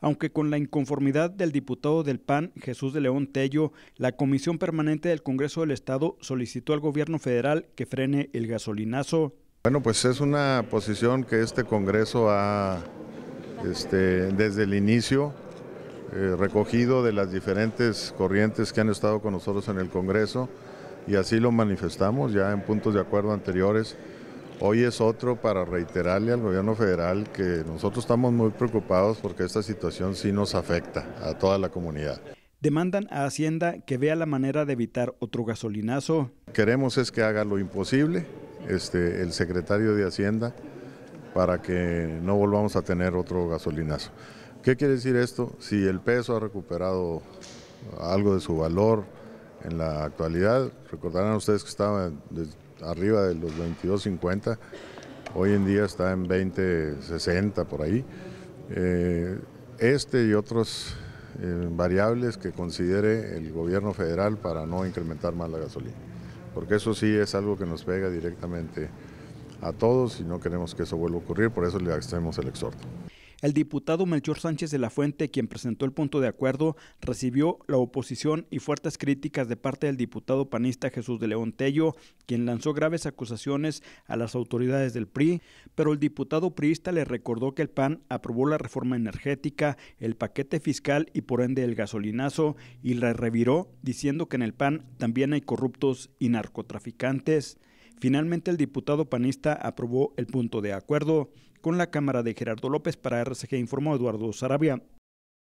aunque con la inconformidad del diputado del PAN, Jesús de León Tello, la Comisión Permanente del Congreso del Estado solicitó al gobierno federal que frene el gasolinazo. Bueno, pues es una posición que este Congreso ha, este, desde el inicio, eh, recogido de las diferentes corrientes que han estado con nosotros en el Congreso y así lo manifestamos ya en puntos de acuerdo anteriores. Hoy es otro para reiterarle al gobierno federal que nosotros estamos muy preocupados porque esta situación sí nos afecta a toda la comunidad. Demandan a Hacienda que vea la manera de evitar otro gasolinazo. Queremos es que haga lo imposible este, el secretario de Hacienda para que no volvamos a tener otro gasolinazo. ¿Qué quiere decir esto? Si el peso ha recuperado algo de su valor en la actualidad, recordarán ustedes que estaba arriba de los 22.50, hoy en día está en 20.60 por ahí. Eh, este y otros eh, variables que considere el gobierno federal para no incrementar más la gasolina, porque eso sí es algo que nos pega directamente a todos y no queremos que eso vuelva a ocurrir, por eso le hacemos el exhorto. El diputado Melchor Sánchez de la Fuente, quien presentó el punto de acuerdo, recibió la oposición y fuertes críticas de parte del diputado panista Jesús de León Tello, quien lanzó graves acusaciones a las autoridades del PRI, pero el diputado priista le recordó que el PAN aprobó la reforma energética, el paquete fiscal y por ende el gasolinazo, y le reviró diciendo que en el PAN también hay corruptos y narcotraficantes. Finalmente, el diputado panista aprobó el punto de acuerdo con la Cámara de Gerardo López para RCG, informó Eduardo Sarabia.